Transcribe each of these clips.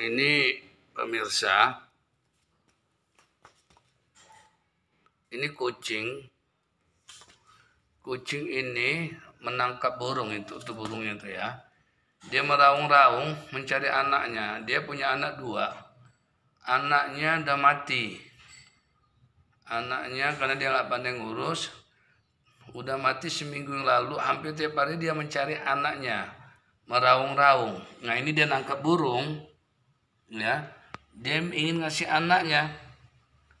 ini pemirsa, ini kucing. Kucing ini menangkap burung itu, itu burungnya itu ya. Dia meraung-raung mencari anaknya. Dia punya anak dua. Anaknya udah mati. Anaknya karena dia nggak pandai ngurus, udah mati seminggu yang lalu. Hampir tiap hari dia mencari anaknya, meraung-raung. Nah ini dia nangkap burung ya dia ingin ngasih anaknya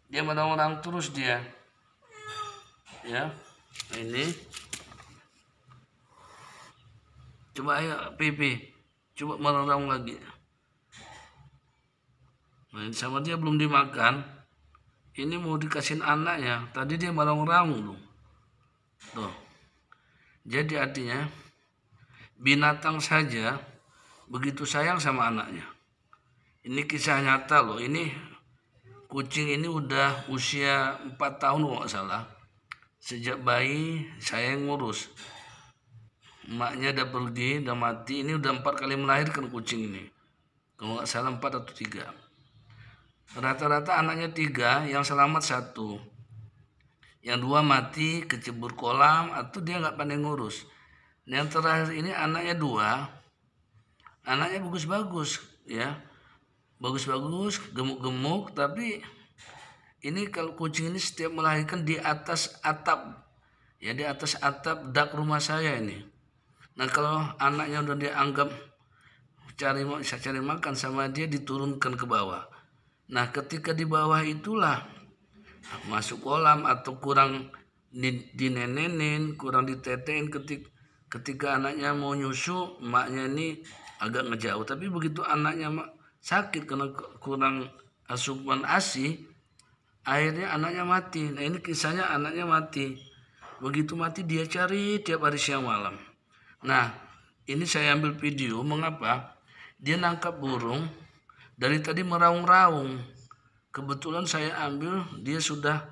dia menang orang terus dia ya ini coba ayo PP coba merendam lagi nah, ini sama dia belum dimakan ini mau dikasihin anaknya tadi dia merong orang tuh tuh jadi artinya binatang saja begitu sayang sama anaknya ini kisah nyata loh. Ini kucing ini udah usia 4 tahun kalau nggak salah. Sejak bayi saya yang ngurus. Emaknya udah pergi, udah mati. Ini udah empat kali melahirkan kucing ini. Kalau nggak salah empat atau tiga. Rata-rata anaknya tiga, yang selamat satu. Yang dua mati kecebur kolam atau dia nggak pandai ngurus. Yang terakhir ini anaknya dua, anaknya bagus-bagus ya bagus-bagus gemuk-gemuk tapi ini kalau kucing ini setiap melahirkan di atas atap ya di atas atap dak rumah saya ini nah kalau anaknya udah dianggap cari bisa cari makan sama dia diturunkan ke bawah nah ketika di bawah itulah masuk kolam atau kurang dinenenin kurang ditetein ketika ketika anaknya mau nyusu maknya ini agak ngejauh tapi begitu anaknya sakit karena kurang asupan ASI akhirnya anaknya mati nah ini kisahnya anaknya mati begitu mati dia cari tiap hari siang malam nah ini saya ambil video mengapa dia nangkap burung dari tadi meraung-raung kebetulan saya ambil dia sudah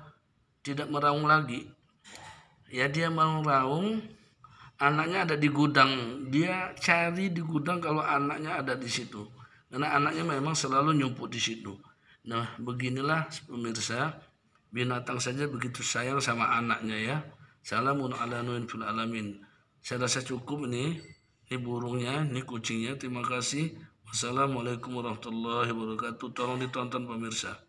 tidak meraung lagi ya dia meraung anaknya ada di gudang dia cari di gudang kalau anaknya ada di situ karena anaknya memang selalu nyumput di situ. Nah, beginilah pemirsa, binatang saja begitu sayang sama anaknya ya. Salamun ala nuin fil alamin. Saya rasa cukup ini, ini burungnya, ini kucingnya. Terima kasih. Wassalamualaikum warahmatullahi wabarakatuh. Tolong ditonton pemirsa.